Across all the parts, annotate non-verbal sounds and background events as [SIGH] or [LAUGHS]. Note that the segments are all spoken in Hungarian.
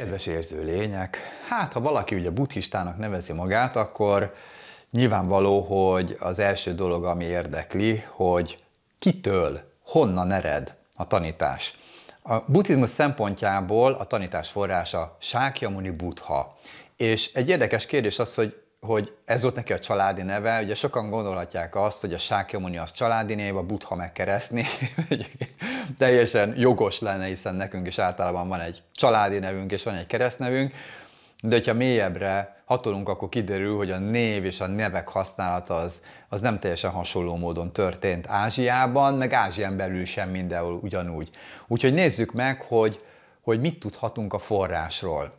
Kedves érző lények, hát ha valaki ugye buddhistának nevezi magát, akkor nyilvánvaló, hogy az első dolog, ami érdekli, hogy kitől, honnan ered a tanítás. A buddhizmus szempontjából a tanítás forrása Sákyamuni Buddha. És egy érdekes kérdés az, hogy hogy ez volt neki a családi neve, ugye sokan gondolhatják azt, hogy a Sákyamuni az családi név, a Butha megkereszni, [LAUGHS] teljesen jogos lenne, hiszen nekünk is általában van egy családi nevünk és van egy keresztnevünk, de hogyha mélyebbre hatolunk, akkor kiderül, hogy a név és a nevek használata az, az nem teljesen hasonló módon történt Ázsiában, meg Ázsián belül sem mindenhol ugyanúgy. Úgyhogy nézzük meg, hogy, hogy mit tudhatunk a forrásról.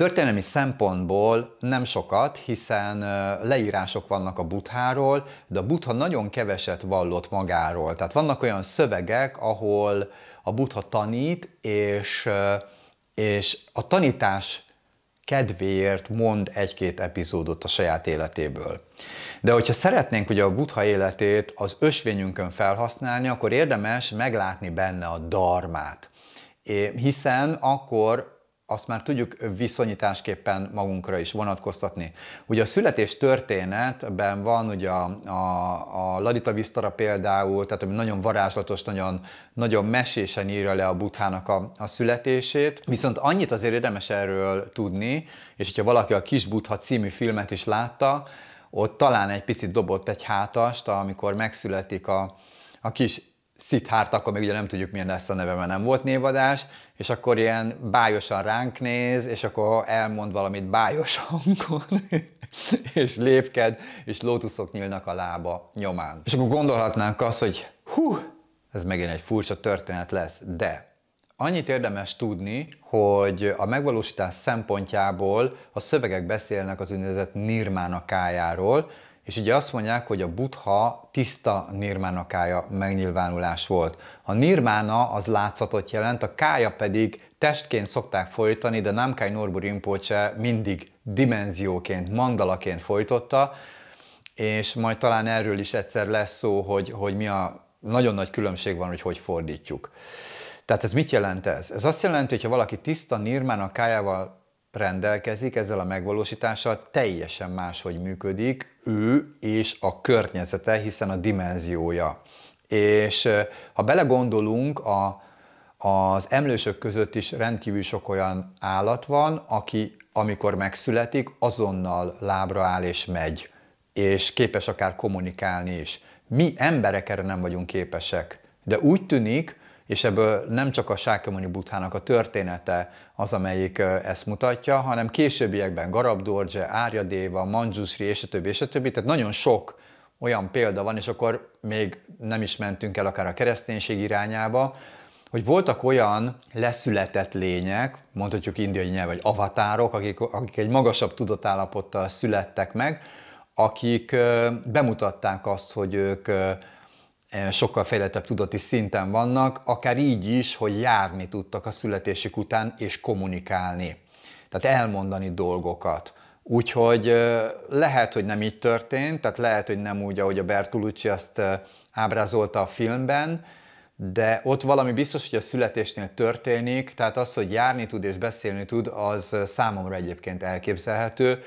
Történelmi szempontból nem sokat, hiszen leírások vannak a buddháról, de a buddha nagyon keveset vallott magáról. Tehát vannak olyan szövegek, ahol a buddha tanít, és, és a tanítás kedvéért mond egy-két epizódot a saját életéből. De hogyha szeretnénk ugye a buddha életét az ösvényünkön felhasználni, akkor érdemes meglátni benne a darmát. Hiszen akkor azt már tudjuk viszonyításképpen magunkra is vonatkoztatni. Ugye a születés történetben van ugye a, a, a Ladita Visztara például, tehát ami nagyon varázslatos, nagyon, nagyon mesésen írja le a buthának a, a születését, viszont annyit azért érdemes erről tudni, és hogyha valaki a Kis Butha című filmet is látta, ott talán egy picit dobott egy hátast, amikor megszületik a, a kis Szithárt, akkor még ugye nem tudjuk milyen lesz a neve, mert nem volt névadás, és akkor ilyen bájosan ránk néz, és akkor elmond valamit bájos hangon, [LAUGHS] és lépked, és lótuszok nyílnak a lába nyomán. És akkor gondolhatnánk azt, hogy hú, ez megint egy furcsa történet lesz, de annyit érdemes tudni, hogy a megvalósítás szempontjából a szövegek beszélnek az úgynevezett Kájáról. És ugye azt mondják, hogy a buddha tiszta nirmánakája megnyilvánulás volt. A nirmána az látszatot jelent, a kája pedig testként szokták folytani, de Namkai Norbu Rinpoche mindig dimenzióként, mandalaként folytotta, és majd talán erről is egyszer lesz szó, hogy, hogy mi a nagyon nagy különbség van, hogy hogy fordítjuk. Tehát ez mit jelent ez? Ez azt jelenti, hogy ha valaki tiszta kájával rendelkezik, ezzel a megvalósítással teljesen máshogy működik ő és a környezete, hiszen a dimenziója. És ha belegondolunk, a, az emlősök között is rendkívül sok olyan állat van, aki amikor megszületik, azonnal lábra áll és megy, és képes akár kommunikálni is. Mi emberek erre nem vagyunk képesek. De úgy tűnik, és ebből nem csak a Sákemoni Buthának a története az, amelyik ezt mutatja, hanem későbbiekben Garab Dorje, Árja Déva, Manjusri, és a többi, és a többi, tehát nagyon sok olyan példa van, és akkor még nem is mentünk el akár a kereszténység irányába, hogy voltak olyan leszületett lények, mondhatjuk indiai nyelv, vagy avatárok, akik, akik egy magasabb tudatállapottal születtek meg, akik bemutatták azt, hogy ők Eh, sokkal fejlettebb tudati szinten vannak, akár így is, hogy járni tudtak a születésük után és kommunikálni. Tehát elmondani dolgokat. Úgyhogy eh, lehet, hogy nem így történt, tehát lehet, hogy nem úgy, ahogy a Bertolucci azt eh, ábrázolta a filmben, de ott valami biztos, hogy a születésnél történik, tehát az, hogy járni tud és beszélni tud, az számomra egyébként elképzelhető.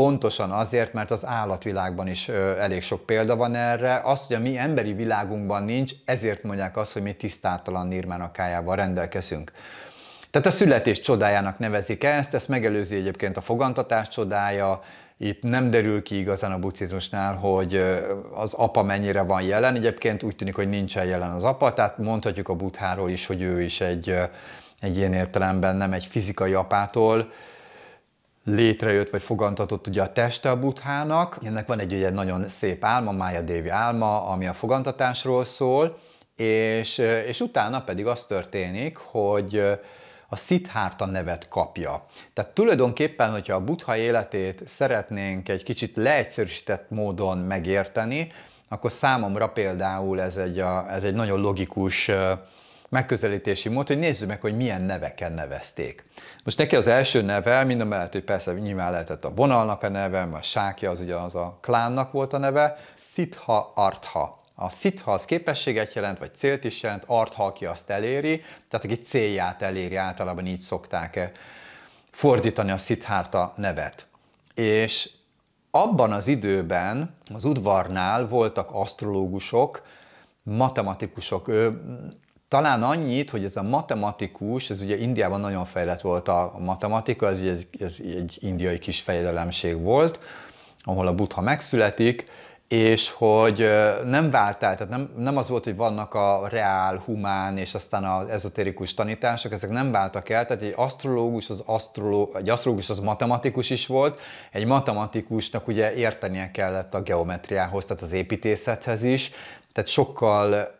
Pontosan azért, mert az állatvilágban is elég sok példa van erre. Az, hogy a mi emberi világunkban nincs, ezért mondják azt, hogy mi tisztátalan nirmánakájával rendelkezünk. Tehát a születés csodájának nevezik ezt, ezt megelőzi egyébként a fogantatás csodája, itt nem derül ki igazán a buddhizmusnál, hogy az apa mennyire van jelen, egyébként úgy tűnik, hogy nincsen jelen az apa, tehát mondhatjuk a buddháról is, hogy ő is egy, egy ilyen értelemben nem egy fizikai apától, létrejött vagy fogantatott ugye a teste a buthának. Ennek van egy ugye nagyon szép álma, Mája Dévi álma, ami a fogantatásról szól, és, eh, és utána pedig az történik, hogy eh, a Siddhartha nevet kapja. Tehát tulajdonképpen, hogyha a buddha életét szeretnénk egy kicsit leegyszerűsített módon megérteni, akkor számomra például ez egy, a, ez egy nagyon logikus eh, megközelítési mód, hogy nézzük meg, hogy milyen neveken nevezték. Most neki az első neve, mind a mellett, hogy persze nyilván lehetett a a neve, a sákja az ugye az a klánnak volt a neve, Szitha Artha. A szitha az képességet jelent, vagy célt is jelent, artha, aki azt eléri, tehát aki célját eléri, általában így szokták e fordítani a szithárta nevet. És abban az időben az udvarnál voltak asztrológusok, matematikusok, talán annyit, hogy ez a matematikus, ez ugye Indiában nagyon fejlett volt a matematika, ez, ez, ez egy indiai kis fejedelemség volt, ahol a buddha megszületik, és hogy nem vált el, tehát nem, nem az volt, hogy vannak a reál, humán és aztán az ezoterikus tanítások, ezek nem váltak el, tehát egy asztrológus az, asztroló, egy asztrológus az matematikus is volt, egy matematikusnak ugye értenie kellett a geometriához, tehát az építészethez is, tehát sokkal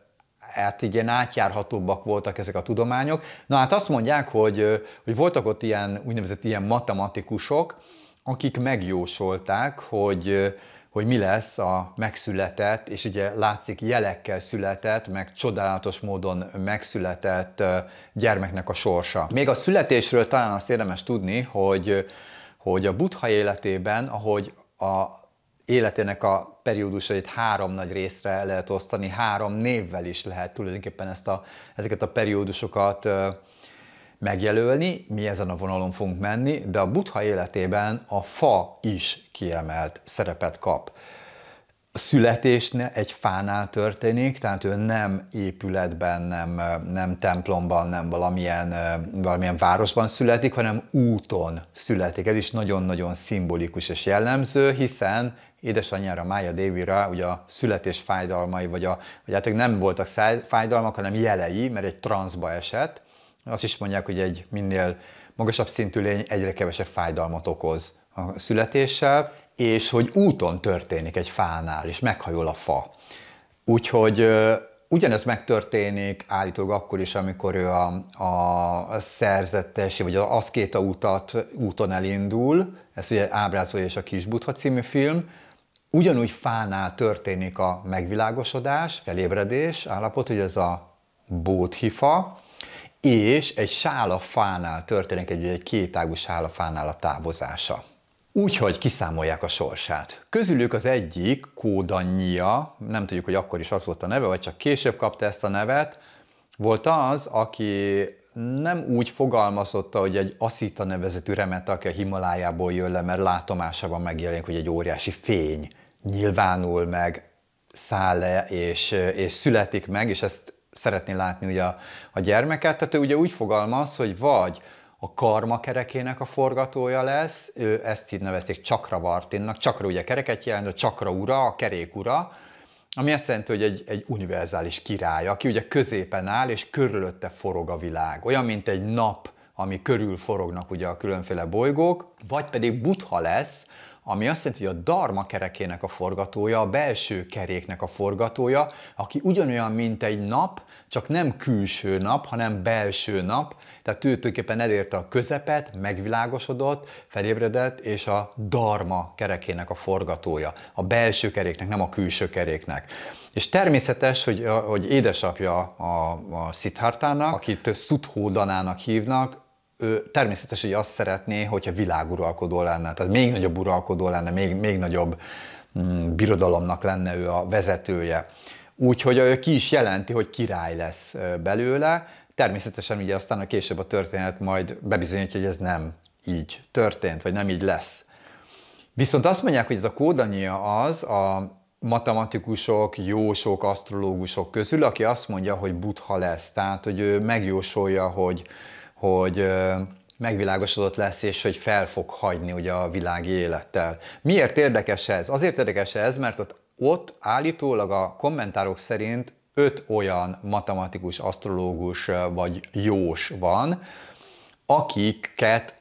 hát így ilyen átjárhatóbbak voltak ezek a tudományok. Na hát azt mondják, hogy, hogy voltak ott ilyen úgynevezett ilyen matematikusok, akik megjósolták, hogy, hogy mi lesz a megszületett, és ugye látszik jelekkel született, meg csodálatos módon megszületett gyermeknek a sorsa. Még a születésről talán azt érdemes tudni, hogy, hogy a buddha életében, ahogy a életének a periódusait három nagy részre lehet osztani, három névvel is lehet tulajdonképpen ezt a, ezeket a periódusokat megjelölni, mi ezen a vonalon fogunk menni, de a butha életében a fa is kiemelt szerepet kap a egy fánál történik, tehát ő nem épületben, nem, nem templomban, nem valamilyen, valamilyen városban születik, hanem úton születik. Ez is nagyon-nagyon szimbolikus és jellemző, hiszen édesanyjára, Mája Dévira ugye a születés fájdalmai, vagy, a, vagy hát nem voltak fájdalmak, hanem jelei, mert egy transzba esett. Azt is mondják, hogy egy minél magasabb szintű lény egyre kevesebb fájdalmat okoz a születéssel, és hogy úton történik egy fánál, és meghajol a fa. Úgyhogy ugyanez megtörténik állítólag akkor is, amikor ő a, a szerzetesi, vagy az aszkéta utat, úton elindul, Ez ugye ábrázolja és a Kis Butha című film, ugyanúgy fánál történik a megvilágosodás, felébredés állapot, hogy ez a bóthifa, és egy fánál történik egy, egy kétágú fánál a távozása. Úgyhogy kiszámolják a sorsát. Közülük az egyik, Kódanyia, nem tudjuk, hogy akkor is az volt a neve, vagy csak később kapta ezt a nevet, volt az, aki nem úgy fogalmazotta, hogy egy Asita nevezetű remet, aki a Himalájából jön le, mert látomásában megjelenik, hogy egy óriási fény nyilvánul meg, száll le és, és születik meg, és ezt szeretné látni ugye a, a gyermeket. Tehát ő ugye úgy fogalmaz, hogy vagy a karma kerekének a forgatója lesz, ő ezt így nevezték Vartinnak, Csakra ugye kereket jelent, a Csakra ura, a kerék ura, ami azt jelenti, hogy egy, egy univerzális király, aki ugye középen áll, és körülötte forog a világ. Olyan, mint egy nap, ami körül forognak ugye a különféle bolygók, vagy pedig butha lesz, ami azt jelenti, hogy a darma kerekének a forgatója, a belső keréknek a forgatója, aki ugyanolyan, mint egy nap, csak nem külső nap, hanem belső nap, tehát ő tulajdonképpen elérte a közepet, megvilágosodott, felébredett, és a darma kerekének a forgatója. A belső keréknek, nem a külső keréknek. És természetes, hogy, hogy édesapja a, a Siddhartának, akit Szuthódanának hívnak, ő természetes, hogy azt szeretné, hogyha világuralkodó lenne, tehát még nagyobb uralkodó lenne, még, még nagyobb mm, birodalomnak lenne ő a vezetője. Úgyhogy ő ki is jelenti, hogy király lesz belőle, Természetesen ugye aztán a később a történet majd bebizonyítja, hogy ez nem így történt, vagy nem így lesz. Viszont azt mondják, hogy ez a kódania az a matematikusok, jósok, asztrológusok közül, aki azt mondja, hogy butha lesz, tehát hogy ő megjósolja, hogy, hogy megvilágosodott lesz, és hogy fel fog hagyni ugye a világi élettel. Miért érdekes ez? Azért érdekes ez, mert ott, ott állítólag a kommentárok szerint öt olyan matematikus, asztrológus vagy jós van, akiket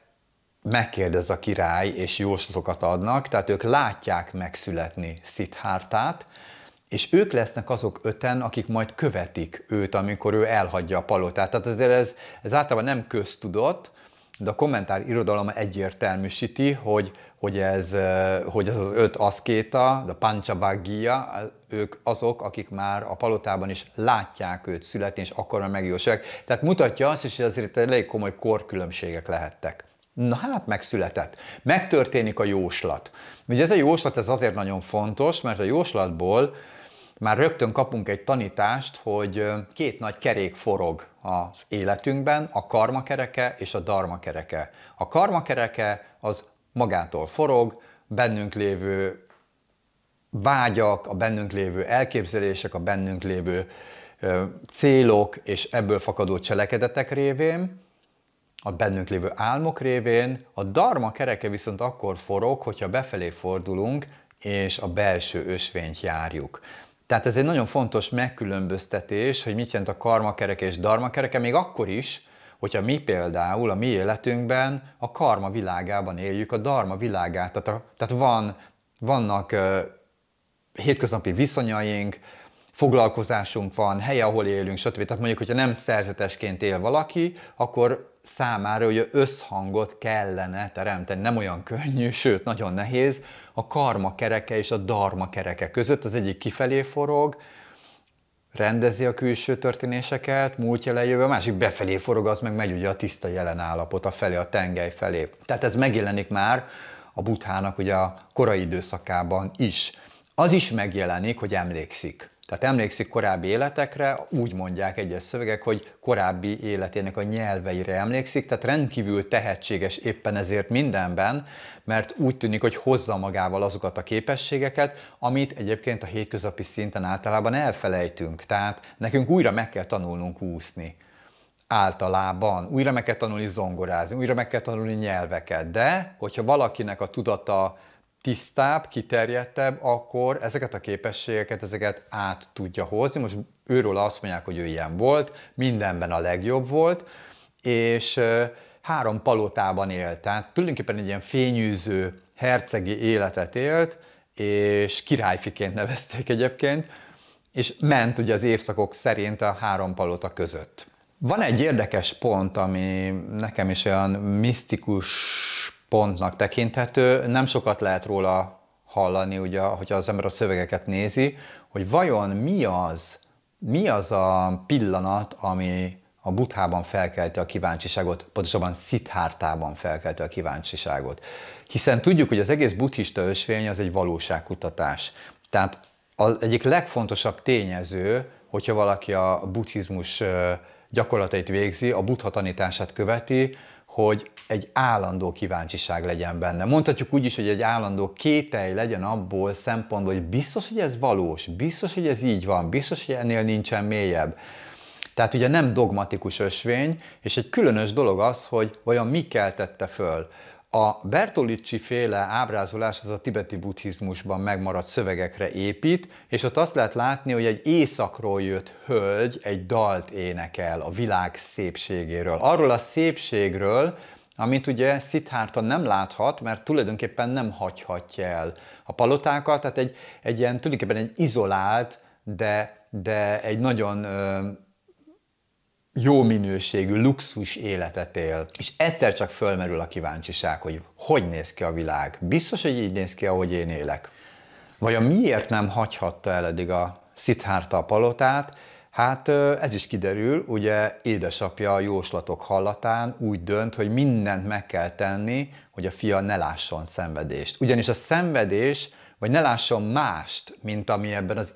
megkérdez a király, és jóslatokat adnak, tehát ők látják megszületni Szithártát, és ők lesznek azok öten, akik majd követik őt, amikor ő elhagyja a palotát. Tehát azért ez, ez általában nem köztudott, de a kommentár irodalom egyértelműsíti, hogy hogy ez, hogy ez az öt aszkéta, a pancsabágia, ők azok, akik már a palotában is látják őt születni, és akkor megjósolják. Tehát mutatja azt is, hogy azért elég komoly korkülönbségek lehettek. Na hát megszületett. Megtörténik a jóslat. Ugye ez a jóslat ez azért nagyon fontos, mert a jóslatból már rögtön kapunk egy tanítást, hogy két nagy kerék forog az életünkben, a karma kereke és a dharma kereke. A karma kereke az magától forog, bennünk lévő vágyak, a bennünk lévő elképzelések, a bennünk lévő célok és ebből fakadó cselekedetek révén, a bennünk lévő álmok révén, a darma kereke viszont akkor forog, hogyha befelé fordulunk, és a belső ösvényt járjuk. Tehát ez egy nagyon fontos megkülönböztetés, hogy mit jelent a karmakereke és darmakereke, még akkor is, hogyha mi például a mi életünkben a karma világában éljük, a dharma világát, tehát, a, tehát van, vannak uh, hétköznapi viszonyaink, foglalkozásunk van, helye, ahol élünk, stb. Tehát mondjuk, hogyha nem szerzetesként él valaki, akkor számára hogy összhangot kellene teremteni. Nem olyan könnyű, sőt, nagyon nehéz. A karma kereke és a dharma kereke között az egyik kifelé forog, rendezi a külső történéseket, múltja lejövő, a másik befelé forog, az meg megy ugye a tiszta jelen állapot, a felé, a tengely felé. Tehát ez megjelenik már a buthának ugye a korai időszakában is. Az is megjelenik, hogy emlékszik. Tehát emlékszik korábbi életekre, úgy mondják egyes szövegek, hogy korábbi életének a nyelveire emlékszik, tehát rendkívül tehetséges éppen ezért mindenben, mert úgy tűnik, hogy hozza magával azokat a képességeket, amit egyébként a hétköznapi szinten általában elfelejtünk. Tehát nekünk újra meg kell tanulnunk úszni általában. Újra meg kell tanulni zongorázni, újra meg kell tanulni nyelveket, de hogyha valakinek a tudata tisztább, kiterjedtebb, akkor ezeket a képességeket, ezeket át tudja hozni. Most őről azt mondják, hogy ő ilyen volt, mindenben a legjobb volt, és három palotában élt. Tehát tulajdonképpen egy ilyen fényűző, hercegi életet élt, és királyfiként nevezték egyébként, és ment ugye az évszakok szerint a három palota között. Van egy érdekes pont, ami nekem is olyan misztikus pontnak tekinthető. Nem sokat lehet róla hallani, ugye, hogyha az ember a szövegeket nézi, hogy vajon mi az, mi az a pillanat, ami a buthában felkelti a kíváncsiságot, pontosabban szithártában felkelti a kíváncsiságot. Hiszen tudjuk, hogy az egész buddhista ösvény az egy valóságkutatás. Tehát az egyik legfontosabb tényező, hogyha valaki a buddhizmus gyakorlatait végzi, a buddha tanítását követi, hogy egy állandó kíváncsiság legyen benne. Mondhatjuk úgy is, hogy egy állandó kételj legyen abból szempontból, hogy biztos, hogy ez valós, biztos, hogy ez így van, biztos, hogy ennél nincsen mélyebb. Tehát ugye nem dogmatikus ösvény, és egy különös dolog az, hogy vajon mi keltette föl. A Bertolicsi féle ábrázolás az a tibeti buddhizmusban megmaradt szövegekre épít, és ott azt lehet látni, hogy egy éjszakról jött hölgy egy dalt énekel a világ szépségéről. Arról a szépségről, amit ugye Szithárta nem láthat, mert tulajdonképpen nem hagyhatja el a palotákat, tehát egy, egy ilyen tulajdonképpen egy izolált, de, de egy nagyon ö, jó minőségű, luxus életet él. És egyszer csak fölmerül a kíváncsiság, hogy hogy néz ki a világ. Biztos, hogy így néz ki, ahogy én élek. Vajon miért nem hagyhatta el eddig a Szithárta a palotát, Hát ez is kiderül, ugye édesapja a jóslatok hallatán úgy dönt, hogy mindent meg kell tenni, hogy a fia ne lásson szenvedést. Ugyanis a szenvedés, vagy ne lásson mást, mint ami ebben az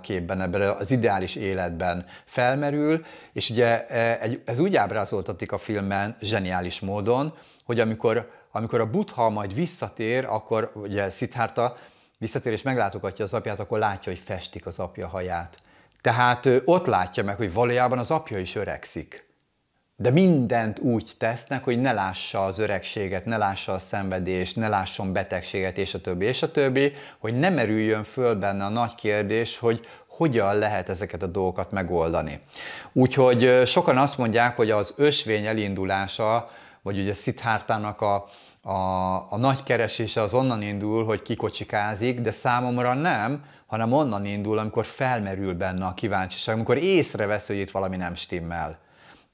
képben, ebben az ideális életben felmerül, és ugye e, ez úgy ábrázoltatik a filmen zseniális módon, hogy amikor, amikor a butha majd visszatér, akkor ugye Siddhartha visszatér és meglátogatja az apját, akkor látja, hogy festik az apja haját tehát ott látja meg, hogy valójában az apja is öregszik. De mindent úgy tesznek, hogy ne lássa az öregséget, ne lássa a szenvedést, ne lásson betegséget, és a többi, és a többi, hogy nem merüljön föl benne a nagy kérdés, hogy hogyan lehet ezeket a dolgokat megoldani. Úgyhogy sokan azt mondják, hogy az ösvény elindulása, vagy ugye Szithártának a, a, a nagy keresése az onnan indul, hogy kikocsikázik, de számomra nem, hanem onnan indul, amikor felmerül benne a kíváncsiság, amikor észrevesz, hogy itt valami nem stimmel.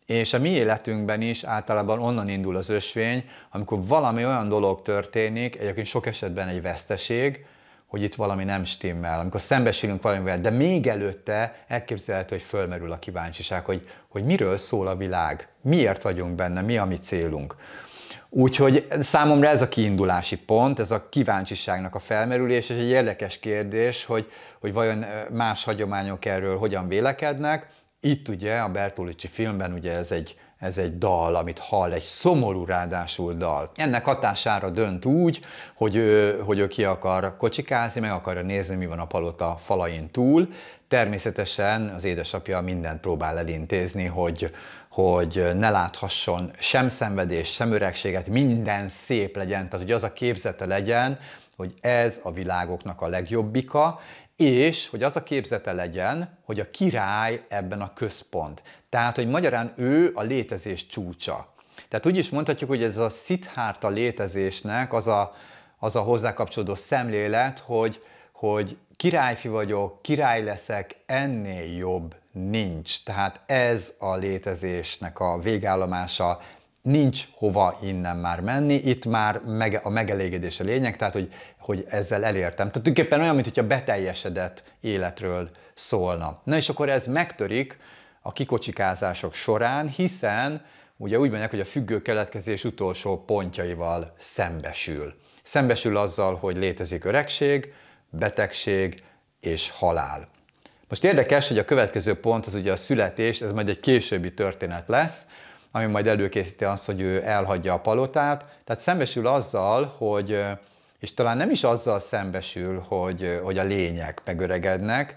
És a mi életünkben is általában onnan indul az ösvény, amikor valami olyan dolog történik, egyébként sok esetben egy veszteség, hogy itt valami nem stimmel, amikor szembesülünk valamivel, de még előtte elképzelhető, hogy fölmerül a kíváncsiság, hogy, hogy miről szól a világ, miért vagyunk benne, mi a mi célunk. Úgyhogy számomra ez a kiindulási pont, ez a kíváncsiságnak a felmerülés, és egy érdekes kérdés, hogy, hogy vajon más hagyományok erről hogyan vélekednek. Itt ugye a Bertolucci filmben ugye ez egy ez egy dal, amit hall, egy szomorú ráadásul dal. Ennek hatására dönt úgy, hogy ő, hogy ő ki akar kocsikázni, meg akarja nézni, mi van a palota falain túl. Természetesen az édesapja mindent próbál elintézni, hogy, hogy ne láthasson sem szenvedés, sem öregséget, minden szép legyen, tehát hogy az a képzete legyen, hogy ez a világoknak a legjobbika, és hogy az a képzete legyen, hogy a király ebben a központ. Tehát, hogy magyarán ő a létezés csúcsa. Tehát úgy is mondhatjuk, hogy ez a szithárta létezésnek az a, az a hozzákapcsolódó szemlélet, hogy, hogy királyfi vagyok, király leszek, ennél jobb nincs. Tehát ez a létezésnek a végállomása, nincs hova innen már menni, itt már mege, a megelégedés a lényeg, tehát hogy, hogy ezzel elértem. Tehát tulajdonképpen olyan, mintha beteljesedett életről szólna. Na és akkor ez megtörik a kikocsikázások során, hiszen ugye úgy mondják, hogy a függő keletkezés utolsó pontjaival szembesül. Szembesül azzal, hogy létezik öregség, betegség és halál. Most érdekes, hogy a következő pont az ugye a születés, ez majd egy későbbi történet lesz, ami majd előkészíti azt, hogy ő elhagyja a palotát. Tehát szembesül azzal, hogy, és talán nem is azzal szembesül, hogy, hogy a lények megöregednek,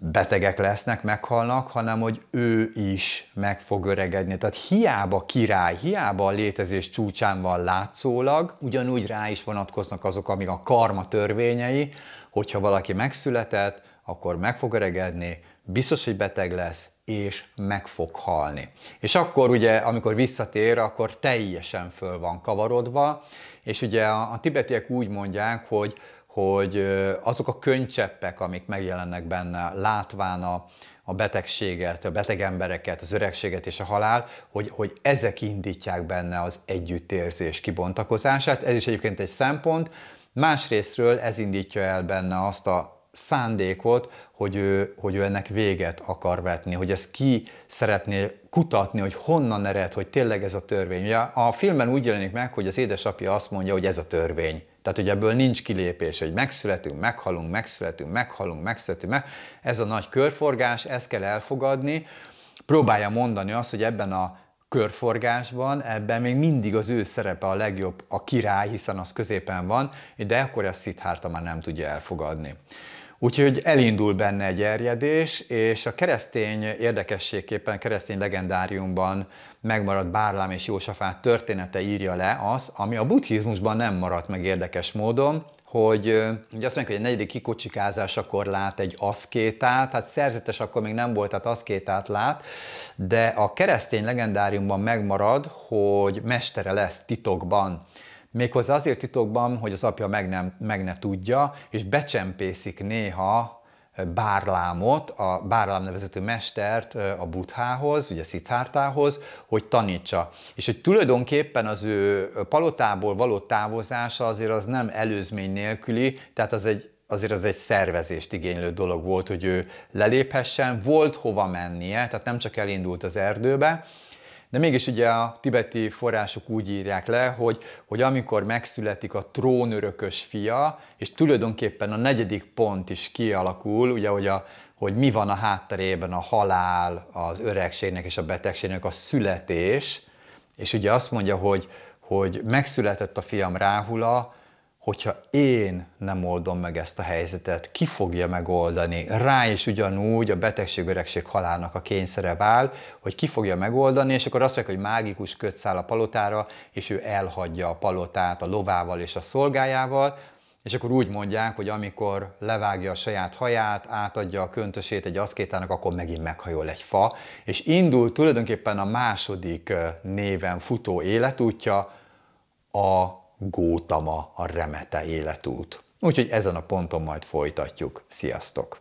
betegek lesznek, meghalnak, hanem hogy ő is meg fog öregedni. Tehát hiába király, hiába a létezés csúcsán van látszólag, ugyanúgy rá is vonatkoznak azok, amik a karma törvényei, hogyha valaki megszületett, akkor meg fog öregedni, biztos, hogy beteg lesz, és meg fog halni. És akkor ugye, amikor visszatér, akkor teljesen föl van kavarodva, és ugye a, a tibetiek úgy mondják, hogy, hogy azok a könycseppek, amik megjelennek benne, látván a, a betegséget, a beteg embereket, az öregséget és a halál, hogy, hogy ezek indítják benne az együttérzés kibontakozását. Ez is egyébként egy szempont. Másrésztről ez indítja el benne azt a szándékot, hogy ő, hogy ő ennek véget akar vetni, hogy ezt ki szeretné kutatni, hogy honnan ered, hogy tényleg ez a törvény. Ugye a filmben úgy jelenik meg, hogy az édesapja azt mondja, hogy ez a törvény. Tehát, hogy ebből nincs kilépés, hogy megszületünk, meghalunk, megszületünk, meghalunk, megszületünk, meg. Ez a nagy körforgás, ezt kell elfogadni. Próbálja mondani azt, hogy ebben a körforgásban, ebben még mindig az ő szerepe a legjobb, a király, hiszen az középen van, de akkor ezt Szithárta már nem tudja elfogadni. Úgyhogy elindul benne egy erjedés, és a keresztény érdekességképpen, keresztény legendáriumban megmaradt Bárlám és Jósafát története írja le az, ami a buddhizmusban nem maradt meg érdekes módon, hogy ugye azt mondják, hogy a negyedik kikocsikázásakor lát egy aszkétát, hát szerzetes akkor még nem volt, tehát aszkétát lát, de a keresztény legendáriumban megmarad, hogy mestere lesz titokban Méghozzá azért titokban, hogy az apja meg, nem, meg ne tudja, és becsempészik néha eh, Bárlámot, a Bárlám nevezető mestert eh, a Buthához, ugye Szithártához, hogy tanítsa. És hogy tulajdonképpen az ő palotából való távozása azért az nem előzmény nélküli, tehát az egy, azért az egy szervezést igénylő dolog volt, hogy ő leléphessen, volt hova mennie, tehát nem csak elindult az erdőbe, de mégis ugye a tibeti források úgy írják le, hogy, hogy amikor megszületik a trónörökös fia, és tulajdonképpen a negyedik pont is kialakul, ugye, hogy, a, hogy mi van a hátterében a halál, az öregségnek és a betegségnek a születés, és ugye azt mondja, hogy, hogy megszületett a fiam Ráhula, hogyha én nem oldom meg ezt a helyzetet, ki fogja megoldani? Rá is ugyanúgy a betegség, öregség, halálnak a kényszere vál, hogy ki fogja megoldani, és akkor azt mondják, hogy mágikus kötszál a palotára, és ő elhagyja a palotát a lovával és a szolgájával, és akkor úgy mondják, hogy amikor levágja a saját haját, átadja a köntösét egy aszkétának, akkor megint meghajol egy fa, és indul tulajdonképpen a második néven futó életútja, a Gótama a remete életút. Úgyhogy ezen a ponton majd folytatjuk. Sziasztok!